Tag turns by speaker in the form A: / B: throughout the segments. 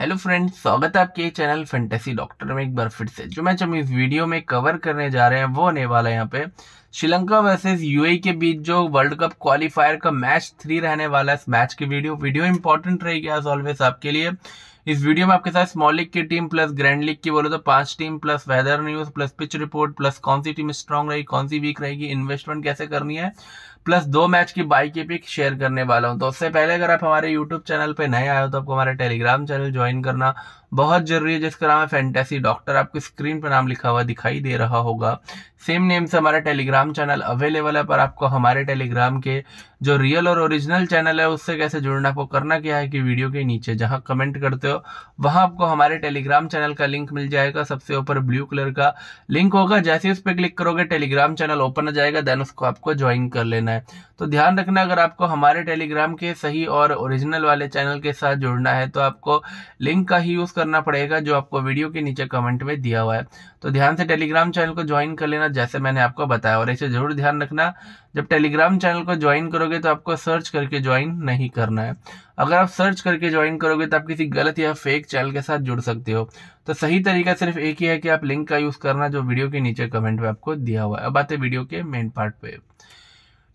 A: hello friends स्वागत है आपके चैनल फेंटेसी डॉक्टर में एक बार फिर से जो मैच हम इस वीडियो में कवर करने जा रहे हैं वो होने वाला है यहाँ पे श्रीलंका वर्सेस यूएई e के बीच जो वर्ल्ड कप क्वालिफायर का मैच थ्री रहने वाला है इस मैच की वीडियो वीडियो इंपॉर्टेंट रहेगी एज ऑलवेज आपके लिए इस वीडियो में आपके साथ स्मॉल लीग की टीम प्लस ग्रैंड लीग की बोलो तो पांच team plus weather news plus pitch report plus कौन सी टीम स्ट्रांग रहेगी कौन सी वीक रहेगी इन्वेस्टमेंट कैसे करनी है प्लस दो मैच की बाई की पिक शेयर करने वाला हूँ तो उससे पहले अगर आप हमारे यूट्यूब चैनल पर नए आए हो तो आपको हमारे टेलीग्राम चैनल ज्वाइन करना बहुत जरूरी है जिसका नाम है फैंटेसी डॉक्टर आपको स्क्रीन पर नाम लिखा हुआ दिखाई दे रहा होगा सेम नेम से हमारा टेलीग्राम चैनल अवेलेबल है पर आपको हमारे टेलीग्राम के जो रियल और ओरिजिनल चैनल है उससे कैसे जुड़ना आपको करना क्या है कि वीडियो के नीचे जहाँ कमेंट करते हो वहाँ आपको हमारे टेलीग्राम चैनल का लिंक मिल जाएगा सबसे ऊपर ब्लू कलर का लिंक होगा जैसे उस पर क्लिक करोगे टेलीग्राम चैनल ओपन हो जाएगा देन उसको आपको ज्वाइन कर लेना करना है तो ध्यान रखना अगर आपको हमारे टेलीग्राम के सही और ओरिजिनल वाले चैनल के साथ जुड़ना है तो आपको लिंक का ही यूज़ करना पड़ेगा जो आपको वीडियो के नीचे कमेंट में दिया हुआ है तो ध्यान से टेलीग्राम चैनल को ज्वाइन कर लेना जैसे मैंने आपको बताया और ऐसे ज़रूर ध्यान रखना जब टेलीग्राम चैनल को ज्वाइन करोगे तो आपको सर्च करके ज्वाइन नहीं करना है अगर आप सर्च करके ज्वाइन करोगे तो आप किसी गलत या फेक चैनल के साथ जुड़ सकते हो तो सही तरीका सिर्फ एक ही है कि आप लिंक का यूज़ करना जो वीडियो के नीचे कमेंट में आपको दिया हुआ है अब आते वीडियो के मेन पार्ट पे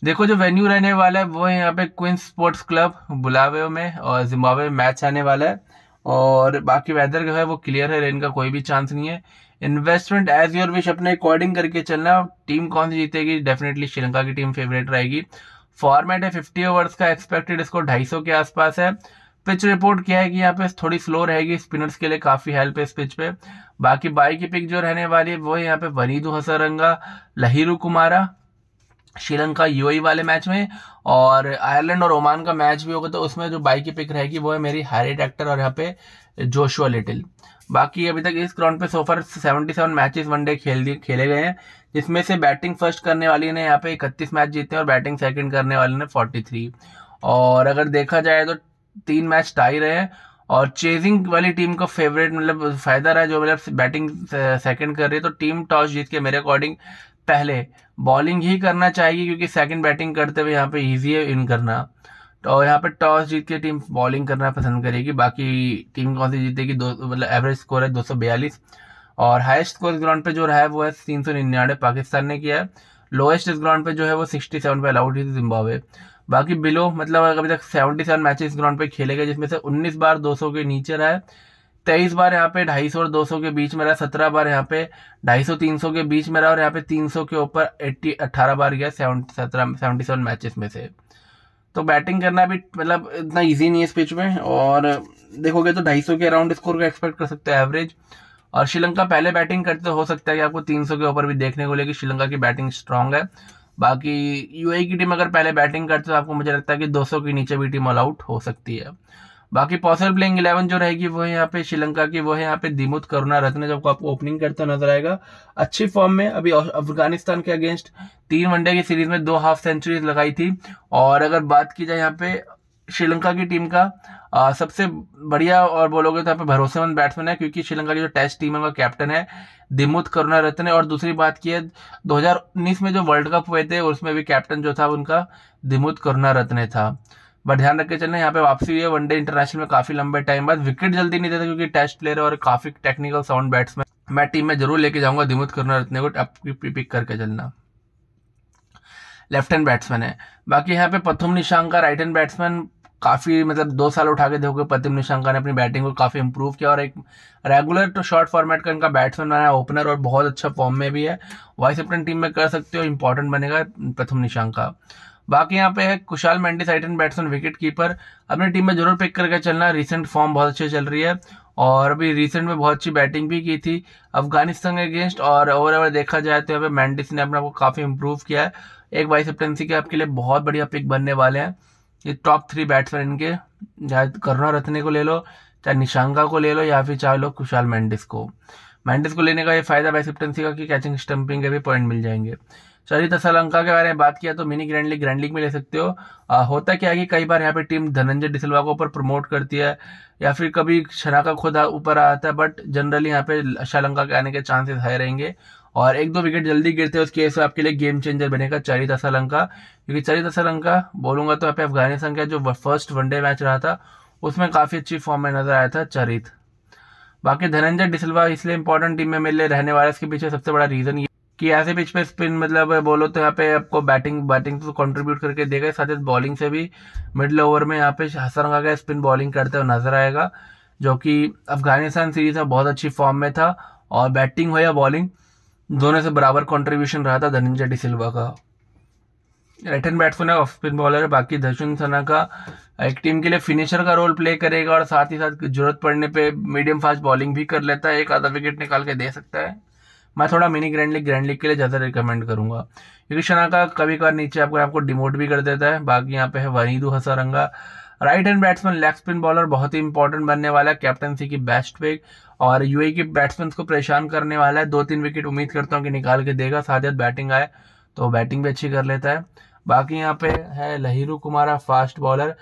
A: देखो जो वेन्यू रहने वाला है वो है यहाँ पे क्विंस स्पोर्ट्स क्लब बुलावे में और जिम्बावे में मैच आने वाला है और बाकी वेदर जो है वो क्लियर है रेन का कोई भी चांस नहीं है इन्वेस्टमेंट एज योर विश अपने अकॉर्डिंग करके चलना टीम कौन सी जीतेगी डेफिनेटली श्रीलंका की टीम फेवरेट रहेगी फॉर्मेट है फिफ्टी ओवर्स का एक्सपेक्टेड इसको ढाई के आसपास है पिच रिपोर्ट क्या है कि यहाँ पे थोड़ी स्लो रहेगी स्पिनर्स के लिए काफ़ी हेल्प है इस पिच पे बाकी बाई की पिक जो रहने वाली है वो यहाँ पे वनीदू हसरंगा लहीरू कुमारा श्रीलंका यूएई वाले मैच में और आयरलैंड और ओमान का मैच भी होगा तो उसमें जो बाई की पिक रहेगी वो है मेरी हैरी एक्टर और यहाँ पे जोशुआ लिटिल बाकी अभी तक इस ग्राउंड पे सोफर 77 सेवन मैचेस वनडे खेल दिए खेले गए हैं जिसमें से बैटिंग फर्स्ट करने वाली ने यहाँ पे इकतीस मैच जीते हैं और बैटिंग सेकंड करने वाले ने 43 और अगर देखा जाए तो तीन मैच टाई रहे हैं और चेजिंग वाली टीम का फेवरेट मतलब फायदा रहा जो मतलब बैटिंग सेकंड uh, कर रही है तो टीम टॉस जीत के मेरे अकॉर्डिंग पहले बॉलिंग ही करना चाहिए क्योंकि सेकंड बैटिंग करते हुए यहाँ पे इजी है इन करना तो यहाँ पे टॉस जीत के टीम बॉलिंग करना पसंद करेगी बाकी टीम कौन सी जीतेगी दो मतलब एवरेज स्कोर है दो सौ बयालीस और हाईएस्ट स्कोर इस ग्राउंड पे जो रहा है वो है तीन सौ निन्यानवे पाकिस्तान ने किया है लोएस्ट इस ग्राउंड पे जो है वो सिक्सटी सेवन पे अलाउड हुई थी जिम्बावे बाकी बिलो मतलब अभी तक सेवेंटी सेवन मैचेस इस ग्राउंड पे खेले गए जिसमें से उन्नीस बार दो सौ के नीचे रहा है तेईस बार यहाँ पे ढाई सौ और दो सौ के बीच में रहा सत्रह बार यहाँ पे ढाई सौ तीन सौ के बीच में रहा और यहाँ पे तीन सौ के ऊपर एट्टी अट्ठारह बार गया सेवेंटी सेवन मैचेस में से तो बैटिंग करना भी मतलब इतना ईजी नहीं है इस पिच में और देखोगे तो ढाई सौ के अराउंड स्कोर का एक्सपेक्ट कर सकते हैं एवरेज और श्रीलंका पहले बैटिंग करते हो सकता है कि आपको तीन सौ के ऊपर भी देखने को लेकर श्रीलंका की बैटिंग स्ट्रांग है बाकी यूएई e की टीम अगर पहले बैटिंग करते तो आपको मुझे लगता है कि 200 के नीचे भी टीम ऑल आउट हो सकती है बाकी पॉसर प्लेइंग इलेवन जो रहेगी वो है यहाँ पे श्रीलंका की वो है यहाँ पे दिमुत करुणा रत्न जब आपको ओपनिंग करता नजर आएगा अच्छी फॉर्म में अभी अफगानिस्तान के अगेंस्ट तीन वनडे की सीरीज में दो हाफ सेंचुरी लगाई थी और अगर बात की जाए यहाँ पे श्रीलंका की टीम का आ, सबसे बढ़िया और बोलोगे तो यहाँ पे भरोसेमंद बैट्समैन है क्योंकि श्रीलंका की जो टेस्ट टीम है उनका कैप्टन है दिमुत करुणा रत्न और दूसरी बात की है दो में जो वर्ल्ड कप हुए थे उसमें भी कैप्टन जो था उनका दिमुत करुणा रत्न था बट ध्यान रख के चलना यहाँ पे वापसी हुई है वनडे इंटरनेशनल में काफी लंबे टाइम बाद विकेट जल्दी नहीं देता क्योंकि टेस्ट प्लेयर और काफी टेक्निकल साउंड बैट्समैन मैं टीम में जरूर लेके जाऊंगा दिमुत करुणा रत्ने को पिक करके चलना लेफ्ट हैंड बैट्समैन है बाकी यहाँ पे प्रथम निशांका राइट हैंड बैट्समैन काफ़ी मतलब दो साल उठा के देखोगे पतिम निशांका ने अपनी बैटिंग को काफ़ी इंप्रूव किया और एक रेगुलर तो शॉर्ट फॉर्मेट का इनका बैट्समैन बना है ओपनर और बहुत अच्छा फॉर्म में भी है वाइस कैप्टन टीम में कर सकते हो इंपॉर्टेंट बनेगा प्रथम निशांका बाकी यहाँ पे है कुशाल मेंडिस आइटन बैट्समैन विकेट कीपर अपनी टीम में जरूर पिक करके चलना रिसेंट फॉर्म बहुत अच्छी चल रही है और अभी रिसेंट में बहुत अच्छी बैटिंग भी की थी अफगानिस्तान के अगेंस्ट और ओवरऑल देखा जाए तो यहाँ पे मैंडिस ने अपने को काफ़ी इंप्रूव किया है एक वाइस कैप्टनसी के आपके लिए बहुत बढ़िया पिक बनने वाले हैं ये टॉप थ्री बैट्समैन इनके चाहे करुणा रत्ने को ले लो चाहे निशांका को ले लो या फिर चाहे लो कुशाल मैंडिस को मैंडिस को लेने का ये फायदा वाइस कैप्टनसी का कि कैचिंग स्टम्पिंग के भी पॉइंट मिल जाएंगे चलिए तो श्रीलंका के बारे में बात किया तो mini grand league grand league में ले सकते हो आ, होता क्या है कि कई बार यहाँ पे टीम धनंजय डिसलवा को ऊपर प्रमोट करती है या फिर कभी शनाका खुद ऊपर आता है बट जनरली यहाँ पे श्रीलंका के आने के चांसेस हाई रहेंगे और एक दो विकेट जल्दी गिरते हैं उस केस में आपके लिए गेम चेंजर बनेगा चरिता श्रीलंका क्योंकि चरिता श्रीलंका बोलूंगा तो यहाँ पे अफगानिस्तान का जो फर्स्ट वनडे मैच रहा था उसमें काफ़ी अच्छी फॉर्म में नजर आया था चरित बाकी धनंजय डिसलवा इसलिए इंपॉर्टेंट टीम में मेरे रहने वाला इसके पीछे सबसे बड़ा रीज़न ये कि ऐसे पिच पे स्पिन मतलब बोलो तो यहाँ पे आपको बैटिंग बैटिंग से कंट्रीब्यूट करके देगा साथ ही बॉलिंग से भी मिडल ओवर में यहाँ पे हसन का स्पिन बॉलिंग करते हुए नजर आएगा जो कि अफगानिस्तान सीरीज में बहुत अच्छी फॉर्म में था और बैटिंग हो या बॉलिंग दोनों से बराबर कंट्रीब्यूशन रहा था धनंजय डिसिल्वा का राइट हैंड बैट्समैन है ऑफ स्पिन बॉलर है बाकी दर्शन सना का एक टीम के लिए फिनिशर का रोल प्ले करेगा और साथ ही साथ जरूरत पड़ने पे मीडियम फास्ट बॉलिंग भी कर लेता है एक आधा विकेट निकाल के दे सकता है मैं थोड़ा mini grand league grand league के लिए ज़्यादा रिकमेंड करूँगा क्योंकि शनाका कभी कभार नीचे आपको आपको डिमोट भी कर देता है बाकी यहाँ पे है Wanindu Hasaranga right hand batsman leg spin bowler बहुत ही इंपॉर्टेंट बनने वाला है कैप्टनसी की बेस्ट पिक और यूए के बैट्समैन को परेशान करने वाला है दो तीन विकेट उम्मीद करता हूँ कि निकाल के देगा साथ ही बैटिंग आए तो बैटिंग भी अच्छी कर लेता है बाकी यहाँ पे है Lahiru Kumara fast bowler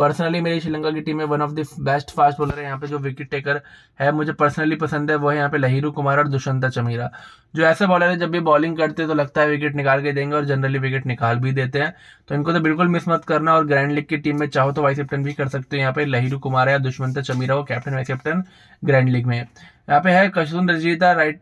A: personally मेरी श्रीलंका की टीम में one of the best fast bowler है यहाँ पे जो विकेट टेकर है मुझे पर्सनली पसंद है वो है यहाँ पे लहिरू कुमार और दुष्यंता चमीरा जो ऐसे बॉलर है जब भी बॉलिंग करते हैं तो लगता है विकेट निकाल के देंगे और जनरली विकेट निकाल भी देते हैं तो इनको तो बिल्कुल मिस मत करना और ग्रैंड लीग की टीम में चाहो तो वाइस कैप्टन भी कर सकते हो यहाँ पे लहिरू कुमार या दुष्यंता चमीरा वो captain vice captain grand league में यहाँ पे है Kasun Rajitha right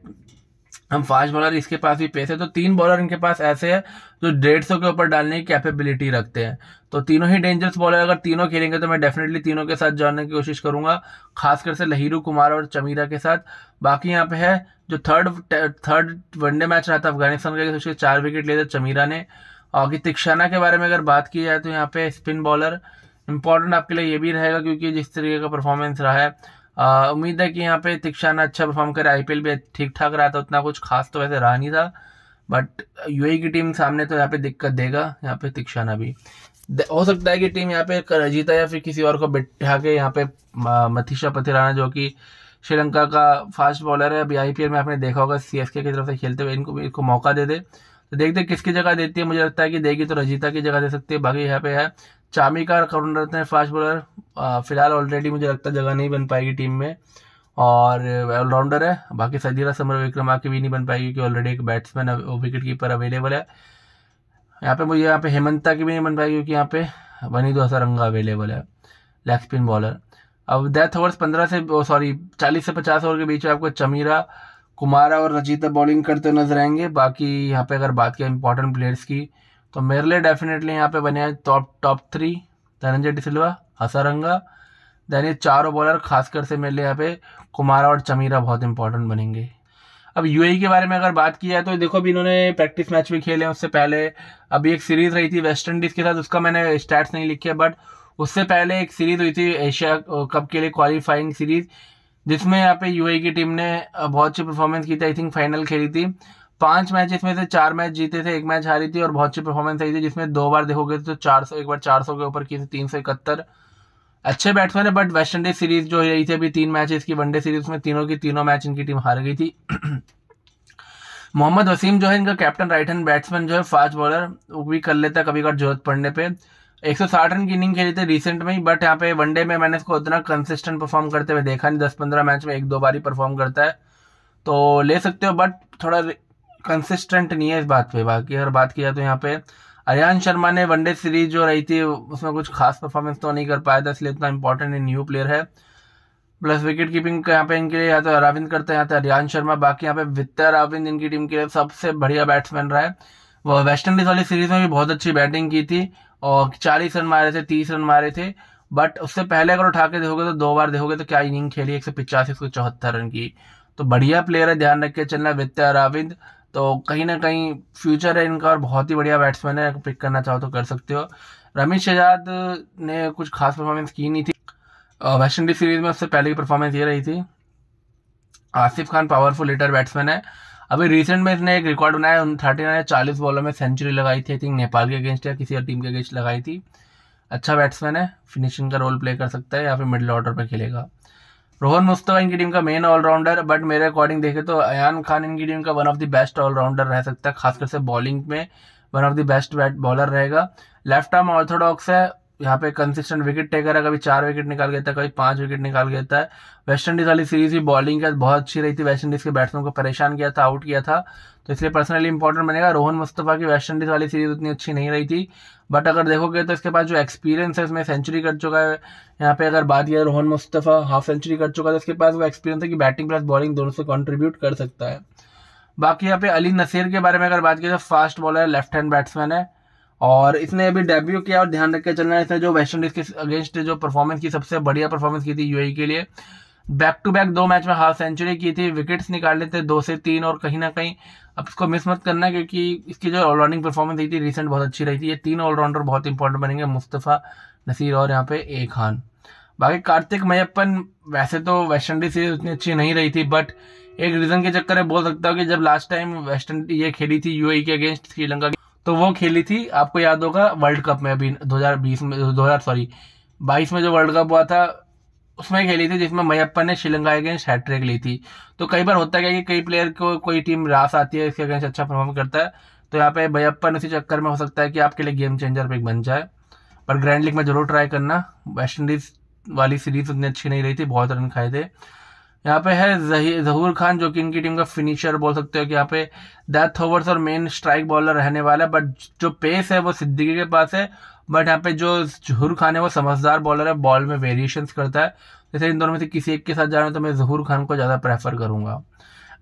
A: arm fast bowler इसके पास भी पेस है तो तीन बॉलर इनके पास ऐसे हैं जो डेढ़ सौ के ऊपर डालने की कैपेबिलिटी रखते हैं तो तीनों ही डेंजरस बॉलर अगर तीनों खेलेंगे तो मैं डेफिनेटली तीनों के साथ जानने की कोशिश करूंगा खासकर से लहीरू कुमार और चमीरा के साथ बाकी यहाँ पे है जो थर्ड थर्ड वनडे मैच रहा था अफगानिस्तान का उसके चार विकेट लिए थे चमीरा ने और तिक्षाना के बारे में अगर बात की जाए तो यहाँ पे स्पिन बॉलर इंपॉर्टेंट आपके लिए ये भी रहेगा क्योंकि जिस तरीके का परफॉर्मेंस रहा है उम्मीद है कि यहाँ पे तिक्षाना अच्छा परफॉर्म करे आई भी ठीक ठाक रहा था उतना कुछ खास तो वैसे रहा नहीं था बट यू e की टीम सामने तो यहाँ पे दिक्कत देगा यहाँ पे तिक्षाना भी हो सकता है कि टीम यहाँ पे जीता या फिर किसी और को बिठा के यहाँ पे मथीशा पथिराना जो कि श्रीलंका का फास्ट बॉलर है अभी आईपीएल में आपने देखा होगा सीएसके की तरफ से खेलते हुए इनको इनको मौका दे दे तो देखते किसकी जगह देती है मुझे लगता है कि देगी तो रजीता की जगह दे सकती है बाकी यहाँ पे है चामी का करुण रहते हैं फास्ट बॉलर फिलहाल ऑलरेडी मुझे लगता है जगह नहीं बन पाएगी टीम में और ऑलराउंडर है बाकी सजीरा समर विक्रम आके भी नहीं बन पाएगी क्योंकि ऑलरेडी एक बैट्समैन विकेट कीपर अवेलेबल है यहाँ पे मुझे यहाँ पे हेमंता की भी नहीं बन पाएगी क्योंकि यहाँ पे वनी दो रंगा अवेलेबल है लेग स्पिन बॉलर अब डेथ ओवर्स पंद्रह से सॉरी चालीस से पचास ओवर के बीच में आपको चमीरा कुमारा और रजीता बॉलिंग करते नजर आएंगे बाकी यहाँ पे अगर बात किया इंपॉर्टेंट प्लेयर्स की तो मेरे लिए डेफिनेटली यहाँ पे बने हैं top top three Dhananjaya de Silva Hasaranga then ये चारों बॉलर खासकर से मेरे लिए यहाँ पे कुमारा और चमीरा बहुत इंपॉर्टेंट बनेंगे अब यूएई e के बारे में अगर बात की जाए तो देखो अभी इन्होंने प्रैक्टिस मैच भी खेले हैं उससे पहले अभी एक सीरीज़ रही थी वेस्ट इंडीज़ के साथ उसका मैंने स्टैट्स नहीं लिखे बट उससे पहले एक सीरीज़ हुई थी एशिया कप के लिए क्वालिफाइंग सीरीज़ जिसमें यहाँ पे यूएई e की टीम ने बहुत अच्छी परफॉर्मेंस की थी आई थिंक फाइनल खेली थी पांच मैचेस में से चार मैच जीते थे एक मैच हारी थी और बहुत अच्छी परफॉर्मेंस आई थी जिसमें दो बार देखोगे तो चार सौ एक बार चार सौ के ऊपर की थे तीन सौ इकहत्तर अच्छे बैट्समैन है बट वेस्ट इंडीज सीरीज जो रही थी अभी तीन मैचेस की वनडे सीरीज में तीनों की तीनों मैच इनकी टीम हार गई थी मोहम्मद वसीम जो है इनका कैप्टन राइट हैंड बैट्समैन जो है फास्ट बॉलर वो भी कर लेता कभी कभी जरूरत पड़ने पे 160 रन की इनिंग खेली थी रिसेंट में ही बट यहाँ पे वनडे में मैंने इसको उतना कंसिस्टेंट परफॉर्म करते हुए देखा नहीं दस पंद्रह मैच में एक दो बार ही परफॉर्म करता है तो ले सकते हो बट थोड़ा कंसिस्टेंट नहीं है इस बात पे बाकी अगर बात की जाए तो यहाँ पे अरियान शर्मा ने वनडे सीरीज जो रही थी उसमें कुछ खास परफॉर्मेंस तो नहीं कर पाया था इसलिए इतना इंपॉर्टेंट न्यू प्लेयर है प्लस विकेट कीपिंग यहाँ पे इनके लिए या तो अरविंद करते हैं या तो अरियान शर्मा बाकी यहाँ पे वित्तर अरविंद इनकी टीम के लिए सबसे बढ़िया बैट्समैन रहा है वह वेस्ट इंडीज वाली सीरीज में भी बहुत अच्छी बैटिंग की थी और चालीस रन मारे थे तीस रन मारे थे बट उससे पहले अगर उठा के देखोगे तो दो बार देखोगे तो क्या इनिंग खेली एक सौ पिचासी एक सौ चौहत्तर रन की तो बढ़िया प्लेयर है ध्यान रख के चलना वित्य अरविंद तो कहीं ना कहीं फ्यूचर है इनका और बहुत ही बढ़िया बैट्समैन है पिक करना चाहो तो कर सकते हो रमेश शहजाद ने कुछ खास परफॉर्मेंस की नहीं थी वेस्ट इंडीज सीरीज में उससे पहले की परफॉर्मेंस ये रही थी Asif Khan powerful hitter batsman है अभी रिसेंट में इसने एक रिकॉर्ड बनाया उन थर्टी नाइन चालीस बॉलों में सेंचुरी लगाई थी आई थिंक नेपाल के अगेंस्ट या किसी और टीम के अगेंस्ट लगाई थी अच्छा बैट्समैन है फिनिशिंग का रोल प्ले कर सकता है या फिर मिडिल ऑर्डर पर खेलेगा रोहन मुस्तवा इनकी टीम का मेन ऑलराउंडर बट मेरे अकॉर्डिंग देखे तो अयान खान इनकी टीम का one of the best allrounder रह सकता है खासकर से बॉलिंग में one of the best bat bowler रहेगा लेफ्ट आर्म ऑर्थोडॉक्स है यहाँ पे कंसिस्टेंट विकेट टेकर है कभी चार विकेट निकाल गया था कभी पांच विकेट निकाल गया था वेस्ट इंडीज वाली सीरीज भी बॉलिंग के बहुत अच्छी रही थी वेस्ट इंडीज के बैट्समैन को परेशान किया था आउट किया था तो इसलिए पर्सनली इंपॉर्टेंट बनेगा रोहन मुस्तफ़ा की वेस्ट इंडीज वाली सीरीज उतनी अच्छी नहीं रही थी बट अगर देखोगे तो इसके पास जो एक्सपीरियंस है उसमें सेंचुरी कर चुका है यहाँ पे अगर बात किया रोहन मुस्तफ़ा हाफ सेंचुरी कर चुका है तो इसके पास वो एक्सपीरियंस है कि बैटिंग प्लस बॉलिंग दोनों से कॉन्ट्रीब्यूट कर सकता है बाकी यहाँ पे अली नसीर के बारे में अगर बात की तो फास्ट बॉलर है लेफ्ट हैंड बैट्समैन है और इसने अभी डेब्यू किया और ध्यान रख के चलना है इसने जो वेस्ट इंडीज के अगेंस्ट जो परफॉर्मेंस की सबसे बढ़िया परफॉर्मेंस की थी यूएई e के लिए बैक टू बैक दो मैच में हाफ सेंचुरी की थी विकेट्स निकाल लेते दो से तीन और कहीं ना कहीं अब इसको मिस मत करना क्योंकि इसकी जो ऑलराउंडिंग परफॉर्मेंस रही थी रिसेंट बहुत अच्छी रही थी ये तीन ऑलराउंडर बहुत इंपॉर्टेंट बनेंगे मुस्तफ़ा नसीर और यहाँ पे ए खान बाकी कार्तिक मैयपन वैसे तो वेस्ट इंडीज सीरीज उतनी अच्छी नहीं रही थी बट एक रीज़न के चक्कर में बोल सकता हूँ कि जब लास्ट टाइम वेस्ट इंडीज ये खेली थी यूएई e के अगेंस्ट श्रीलंका तो वो खेली थी आपको याद होगा वर्ल्ड कप में अभी 2020 में 2000 सॉरी 22 में जो वर्ल्ड कप हुआ था उसमें खेली थी जिसमें मैयप्पा ने श्रीलंका अगेंस्ट हैट्रिक ली थी तो कई बार होता क्या कि कई प्लेयर को कोई टीम रास आती है इसके अगेंस्ट अच्छा परफॉर्म करता है तो यहाँ पे मैयप्पन उसी चक्कर में हो सकता है कि आपके लिए गेम चेंजर पिक बन जाए पर ग्रैंड लीग में जरूर ट्राई करना वेस्ट इंडीज़ वाली सीरीज़ उतनी अच्छी नहीं रही थी बहुत रन खाए थे यहाँ पे है जहूर खान जो कि इनकी टीम का फिनिशर बोल सकते हो कि यहाँ पे डेथ ओवर्स और मेन स्ट्राइक बॉलर रहने वाला है बट जो पेस है वो सिद्दीकी के पास है बट यहाँ पे जो जहूर खान है वो समझदार बॉलर है बॉल में वेरिएशन करता है जैसे इन दोनों में से किसी एक के साथ जाना तो मैं जहूर खान को ज़्यादा प्रेफर करूँगा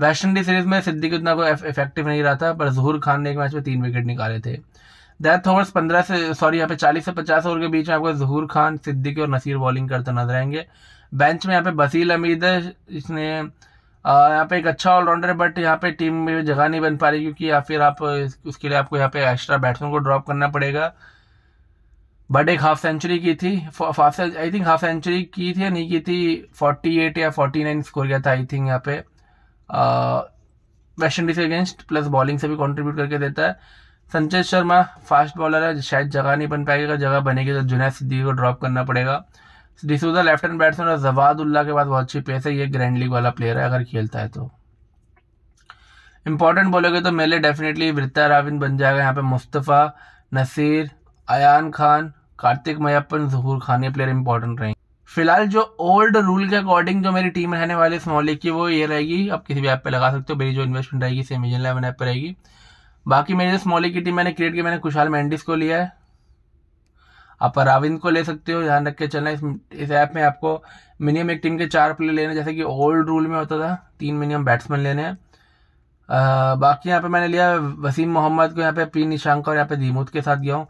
A: वेस्ट इंडीज सीरीज में सिद्दीक उतना कोई इफेक्टिव नहीं रहा था पर जहूर खान ने एक मैच में तीन विकेट निकाले थे डेथ ओवर्स पंद्रह से सॉरी यहाँ पे चालीस से पचास ओवर के बीच में आपको जहूर खान सिद्दीकी और नसीर बॉलिंग करते नजर आएंगे बेंच में यहाँ पे बसील हमीद है इसने यहाँ पे एक अच्छा ऑलराउंडर है बट यहाँ पे टीम में जगह नहीं बन पा रही क्योंकि या फिर आप उसके लिए आपको यहाँ पे एक्स्ट्रा बैट्समैन को ड्रॉप करना पड़ेगा बट एक हाफ सेंचुरी की थी आई थिंक हाफ सेंचुरी की थी या नहीं की थी फोर्टी एट या फोर्टी नाइन स्कोर किया था आई थिंक यहाँ पे West Indies against plus bowling से भी कॉन्ट्रीब्यूट करके देता है संजय शर्मा फास्ट बॉलर है शायद जगह नहीं बन पाएगा जगह बनेगी तो जुनेद सिद्दीकी को ड्रॉप करना पड़ेगा डिसूजा लेफ्ट हैंड बैट्समैन और जवादुल्ला के पास बहुत अच्छी पेस है ये ग्रैंड लीग वाला प्लेयर है अगर खेलता है तो इंपॉर्टेंट बोलोगे तो मेले डेफिनेटली वृत्ता राविन बन जाएगा यहाँ पे मुस्तफ़ा नसीर अयान खान कार्तिक मैप्पन जहूर खान ये प्लेयर इंपॉर्टेंट रहेंगे फिलहाल जो ओल्ड रूल के अकॉर्डिंग जो मेरी टीम रहने वाली स्मॉल लीग की वो ये रहेगी आप किसी भी ऐप पे लगा सकते हो मेरी जो इन्वेस्टमेंट रहेगी सेम इलेवन ऐप पर रहेगी बाकी मेरी जो स्मॉल लीग की टीम मैंने क्रिएट की मैंने खुशहाल मैंडिस को लिया है आप अरविंद को ले सकते हो ध्यान रख के चलना इस इस ऐप में आपको मिनिमम एक टीम के चार प्लेयर लेने जैसे कि ओल्ड रूल में होता था तीन मिनिमम बैट्समैन लेने हैं बाकी यहाँ पे मैंने लिया वसीम मोहम्मद को यहाँ पे पी निशांक और यहाँ पे धीमूत के साथ गया हूँ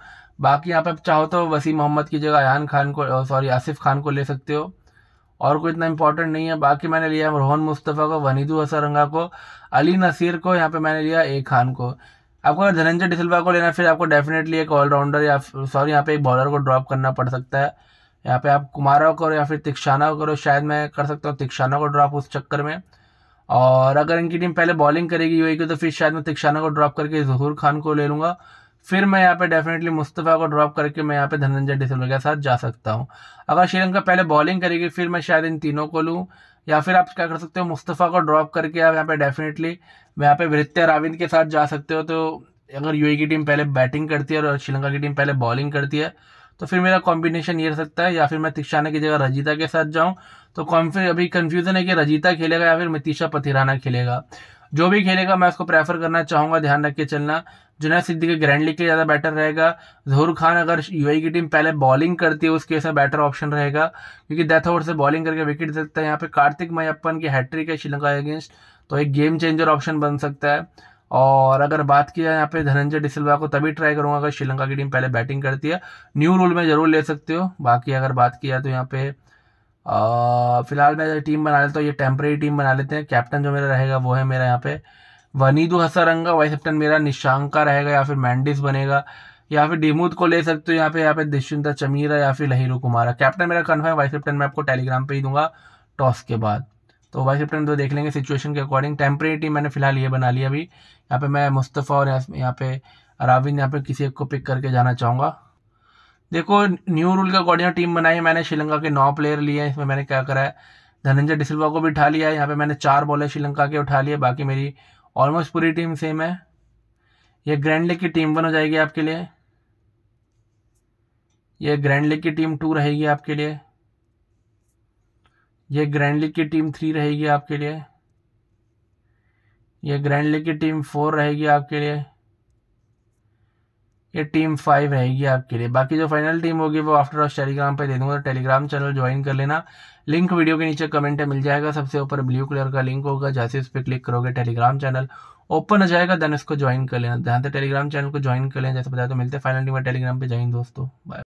A: बाकी यहाँ पे आप चाहो तो वसीम मोहम्मद की जगह अयान खान को सॉरी आसिफ खान को ले सकते हो और कोई इतना इंपॉर्टेंट नहीं है बाकी मैंने लिया रोहन मुस्तफ़ा को वनीदू असरंगा को अली नसीर को यहाँ पे मैंने लिया ए खान को आपको अगर धनंजय डिसल्वा को लेना फिर आपको डेफिनेटली एक ऑलराउंडर या सॉरी यहाँ पे एक बॉलर को ड्रॉप करना पड़ सकता है यहाँ पे आप कुमारा करो या फिर तिक्षाना करो शायद मैं कर सकता हूँ तिक्षाना को ड्रॉप उस चक्कर में और अगर इनकी टीम पहले बॉलिंग करेगी यू e की तो फिर शायद मैं तिक्षाना को ड्रॉप करके जहूर खान को ले लूँगा फिर मैं यहाँ पे डेफिनेटली मुस्तफ़ा को ड्रॉप करके मैं यहाँ पे धनंजय डिसल्वा के साथ जा सकता हूँ अगर श्रीलंका पहले बॉलिंग करेगी फिर मैं शायद इन तीनों को लूँ या फिर आप क्या कर सकते हो मुस्तफ़ा को ड्रॉप करके आप यहाँ पे डेफिनेटली यहाँ पे वृत्य राविंद के साथ जा सकते हो तो अगर यू e की टीम पहले बैटिंग करती है और श्रीलंका की टीम पहले बॉलिंग करती है तो फिर मेरा कॉम्बिनेशन ये रह सकता है या फिर मैं तिक्षाना की जगह रजीता के साथ जाऊँ तो कॉन्फ्यू अभी कन्फ्यूज़न है कि रजीता खेलेगा या फिर मितिशा पथिराना खेलेगा जो भी खेलेगा मैं उसको प्रेफर करना चाहूँगा ध्यान रख के चलना जुनैद सिद्दीकी ग्रैंड लीग के लिए ज़्यादा बेटर रहेगा जहूर खान अगर यू e की टीम पहले बॉलिंग करती है उसके ऐसा बेटर ऑप्शन रहेगा क्योंकि डेथ ओवर से बॉलिंग करके विकेट सकता है यहाँ पे कार्तिक मैप्पन की हैट्रिक है श्रीलंका अगेंस्ट तो एक गेम चेंजर ऑप्शन बन सकता है और अगर बात किया यहाँ पे धनंजय डिसल्वा को तभी ट्राई करूँगा अगर श्रीलंका की टीम पहले बैटिंग करती है न्यू रूल में जरूर ले सकते हो बाकी अगर बात किया तो यहाँ पे फिलहाल मैं टीम बना लेता हूँ ये टेम्प्रेरी टीम बना लेते हैं कैप्टन जो मेरा रहेगा वो है मेरा यहाँ पे वनीदू हसरंगा वाइस कैप्टन मेरा निशांका रहेगा या फिर मैंडिस बनेगा या फिर डिमूद को ले सकते हो यहाँ पे यहाँ पे दुष्यंता चमीरा या फिर लहिरू कुमारा कैप्टन मेरा कन्फर्म वाइस कैप्टन मैं आपको टेलीग्राम पर ही दूंगा टॉस के बाद तो वाइस कैप्टन तो देख लेंगे सिचुएशन के अकॉर्डिंग टेम्परेरी टीम मैंने फिलहाल ये बना लिया अभी यहाँ पे मैं मुस्तफ़ा और यहाँ पे अराविंद यहाँ पे किसी एक को पिक करके जाना चाहूँगा देखो न्यू रूल के अकॉर्डिंग टीम बनाई मैंने श्रीलंका के नौ प्लेयर लिए हैं इसमें मैंने क्या करा है धनंजय डिसिल्वा को भी उठा लिया है यहाँ पे मैंने चार बॉलर श्रीलंका के उठा लिए बाकी मेरी ऑलमोस्ट पूरी टीम सेम है ये ग्रैंड लीग की टीम वन हो जाएगी आपके लिए ये ग्रैंड लीग की टीम टू रहेगी आपके लिए ये ग्रैंड लीग की टीम थ्री रहेगी आपके लिए ये ग्रैंड लीग की टीम फोर रहेगी आपके लिए ये टीम फाइव रहेगी आपके लिए बाकी जो फाइनल टीम होगी वो आफ्टर ऑफ टेलीग्राम पे दे दूंगा तो टेलीग्राम चैनल ज्वाइन कर लेना लिंक वीडियो के नीचे कमेंट में मिल जाएगा सबसे ऊपर ब्लू कलर का लिंक होगा जैसे उस पर क्लिक करोगे टेलीग्राम चैनल ओपन हो जाएगा देन उसको ज्वाइन कर लेना ध्यान से टेलीग्राम चैनल को ज्वाइन कर लेना जैसे बताया तो मिलते फाइनल टीम टेलीग्राम पर ज्वाइन दोस्तों बाय